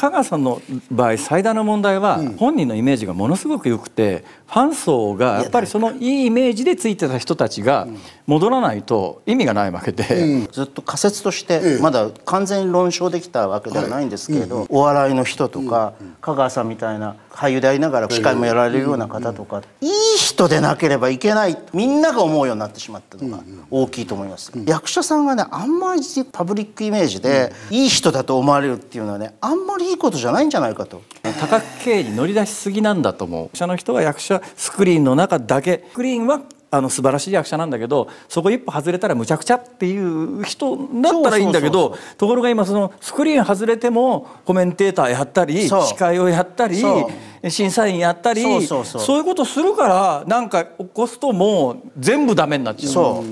香川さんの場合最大の問題は本人のイメージがものすごく良くてファン層がやっぱりそのいいイメージでついてた人たちが戻らないと意味がないわけで、ずっと仮説としてまだ完全に論証できたわけではないんですけれど、お笑いの人とか、香川さんみたいな俳優でありながら司会もやられるような方とか、いい人でなければいけないみんなが思うようになってしまったのが大きいと思います、役者さんがねあんまりパブリックイメージで、いい人だと思われるっていうのはねあんまりいいことじゃないんじゃないかと高木経に乗り出しすぎなんだと思う役者の人は役者スクリーンの中だけスクリーンはあの素晴らしい役者なんだけどそこ一歩外れたらむちゃくちゃっていう人だったらいいんだけどところが今そのスクリーン外れてもコメンテーターやったり司会をやったり審査員やったりそういうことするからなんか起こすともう全部ダメになっちゃう。